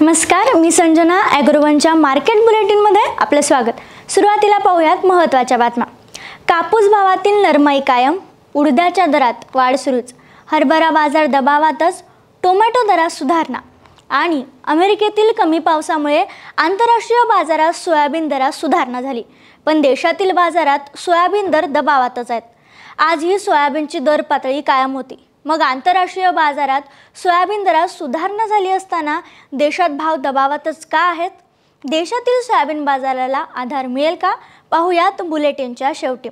नमस्कार मी संजना ॲग्रोवनच्या मार्केट बुलेटिनमध्ये आपलं स्वागत सुरुवातीला पाहूयात महत्त्वाच्या बातम्या कापूस भावातील नरमाई कायम उडदाच्या दरात वाढ सुरूच हरभरा बाजार दबावातच टोमॅटो दरात सुधारणा आणि अमेरिकेतील कमी पावसामुळे आंतरराष्ट्रीय बाजारात सोयाबीन दरात सुधारणा झाली पण देशातील बाजारात सोयाबीन दर दबावातच आहेत आजही सोयाबीनची दर पातळी कायम होती मग आंतरराष्ट्रीय बाजारात सोयाबीन दरात सुधारणा झाली असताना देशात भाव दबावातच का आहेत देशातील सोयाबीन बाजाराला आधार मिळेल का पाहूयात बुलेटिनच्या शेवटी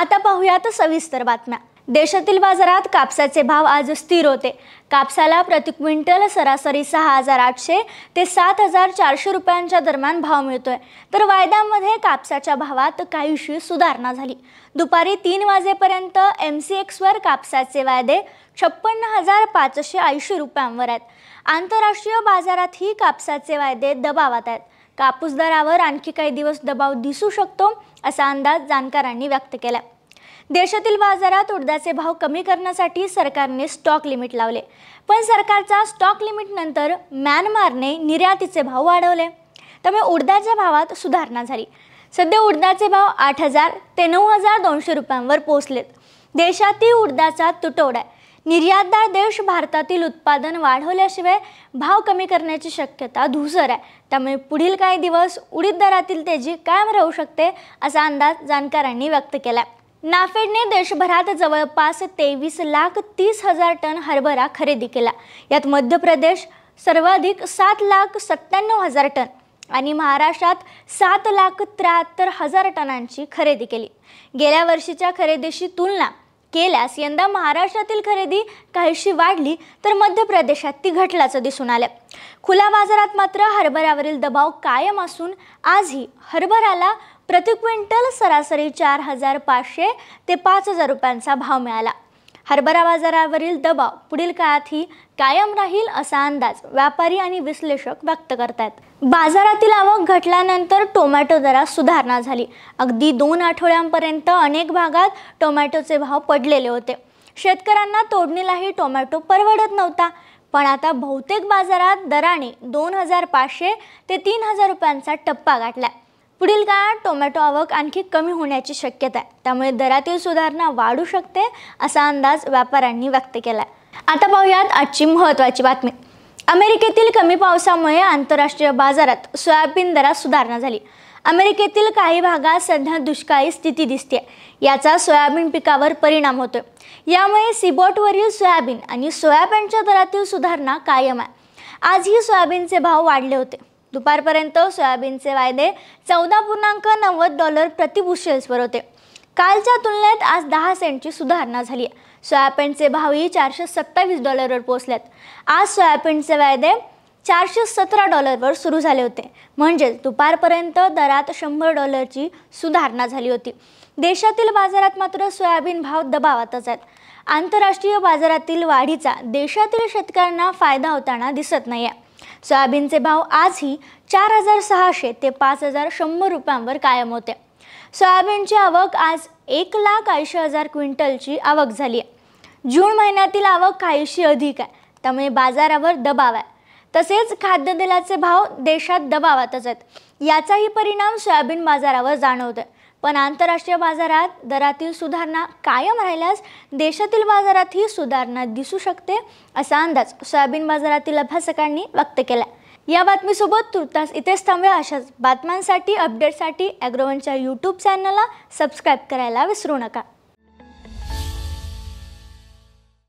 आता पाहूयात सविस्तर बातम्या देशातील बाजारात कापसाचे भाव आज स्थिर होते कापसाला प्रति क्विंटल सरासरी सहा हजार आठशे ते सात हजार चारशे रुपयांच्या दरम्यान भाव मिळतोय तर वायद्यामध्ये कापसाच्या भावात काहीशी सुधारणा झाली दुपारी तीन वाजेपर्यंत एम सी एक्सवर कापसाचे वायदे छप्पन्न हजार पाचशे ऐंशी रुपयांवर आहेत आंतरराष्ट्रीय बाजारातही कापसाचे वायदे दबावात आहेत कापूस दरावर आणखी काही दिवस दबाव दिसू शकतो असा अंदाज जाणकारांनी व्यक्त केला देशातील बाजारात उडदाचे भाव कमी करण्यासाठी सरकारने स्टॉक लिमिट लावले पण सरकारचा स्टॉक लिमिटनंतर म्यानमारने निर्यातीचे भाव वाढवले त्यामुळे उडदाच्या भावात सुधारणा झाली सध्या उडदाचे भाव आठ हजार ते नऊ हजार दोनशे रुपयांवर पोहोचलेत देशातील उडदाचा तुटवडा आहे निर्यातदार देश भारतातील उत्पादन वाढवल्याशिवाय भाव कमी करण्याची शक्यता धुसर आहे त्यामुळे पुढील काही दिवस उडीद दरातील तेजी कायम राहू शकते असा अंदाज जाणकारांनी व्यक्त केला नाफेडने देशभरात जवळपास तेवीस लाख तीस हजार टन हरभरा खरेदी केला यात मध्य प्रदेश सर्वाधिक सात लाख सत्त्याण्णव हजार टन आणि महाराष्ट्रात सात लाख त्र्याहत्तर हजार टनांची खरेदी केली गेल्या वर्षीच्या खरेदीशी तुलना केल्यास यंदा महाराष्ट्रातील खरेदी काहीशी वाढली तर मध्य प्रदेशात ती घटल्याचं दिसून आलं खुल्या बाजारात मात्र हरभऱ्यावरील दबाव कायम असून आजही हरभऱ्याला प्रति क्विंटल सरासरी चार हजार पाचशे ते पाच हजार रुपयांचा भाव मिळाला हरभरा बाजारावरील दबाव पुढील काळातही कायम राहील असा अंदाज व्यापारी आणि विश्लेषक व्यक्त करतात बाजारातील आवक घटल्यानंतर टोमॅटो दरात सुधारणा झाली अगदी दोन आठवड्यांपर्यंत अनेक भागात टोमॅटोचे भाव पडलेले होते शेतकऱ्यांना तोडणीलाही टोमॅटो परवडत नव्हता पण आता बहुतेक बाजारात दराने दोन हजार पाचशे ते तीन हजार रुपयांचा टप्पा गाठला पुढील काळात टोमॅटो आवक आणखी कमी होण्याची शक्यता आहे त्यामुळे दरातील सुधारणा वाढू शकते असा अंदाज व्यापाऱ्यांनी व्यक्त केला आता पाहूयात आजची महत्त्वाची बातमी अमेरिकेतील कमी पावसामुळे आंतरराष्ट्रीय बाजारात सोयाबीन दरात सुधारणा झाली अमेरिकेतील काही भागात सध्या दुष्काळी स्थिती दिसते याचा सोयाबीन पिकावर परिणाम होतो यामुळे सिबोटवरील सोयाबीन आणि सोयाबीनच्या दरातील सुधारणा कायम आहे आजही सोयाबीनचे भाव वाढले होते दुपारपर्यंत सोयाबीनचे वायदे चौदा पूर्णांक नव्वद डॉलर प्रतिबुशेल्सवर होते कालच्या तुलनेत आज दहा सेंटची सुधारणा झाली सोयाबीनचे भावही चारशे सत्तावीस डॉलरवर पोहोचलेत आज सोयाबीनचे वायदे चारशे सतरा डॉलरवर सुरू झाले होते म्हणजेच दुपारपर्यंत दरात शंभर डॉलरची सुधारणा झाली होती देशातील बाजारात मात्र सोयाबीन भाव दबावातच आहेत आंतरराष्ट्रीय बाजारातील वाढीचा देशातील शेतकऱ्यांना फायदा होताना दिसत नाही आहे सोयाबीनचे भाव आजही चार हजार सहाशे ते पाच हजार शंभर रुपयांवर कायम होते सोयाबीनची आवक आज एक लाख ऐंशी हजार क्विंटलची आवक झाली आहे जून महिन्यातील आवक काहीशी अधिक आहे त्यामुळे बाजारावर दबाव आहे तसेच खाद्यतेलाचे भाव देशात दबावातच आहेत याचाही परिणाम सोयाबीन बाजारावर जाणवतोय पण आंतरराष्ट्रीय बाजारात दरातील सुधारणा कायम राहिल्यास देशातील बाजारात ही सुधारणा दिसू शकते असा अंदाज सोयाबीन बाजारातील अभ्यासकांनी व्यक्त केला या बातमीसोबत तुर्तास इथेच थांबूया अशाच बातम्यांसाठी अपडेटसाठी अॅग्रोवनच्या यूट्यूब चॅनलला सबस्क्राईब करायला विसरू नका